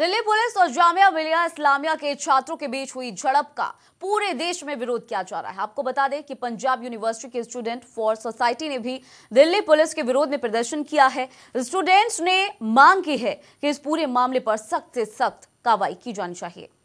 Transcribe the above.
Delhi police और जामिया मिलिया इस्लामिया के छात्रों के बीच हुई झड़प का पूरे देश में विरोध किया जा रहा है आपको बता दें कि पंजाब यूनिवर्सिटी के स्टूडेंट फॉर सोसाइटी ने भी दिल्ली पुलिस के विरोध में प्रदर्शन किया है स्टूडेंट्स ने मांग की है कि इस पूरे मामले पर सख्त से सख्त कार्रवाई की जानी चाहिए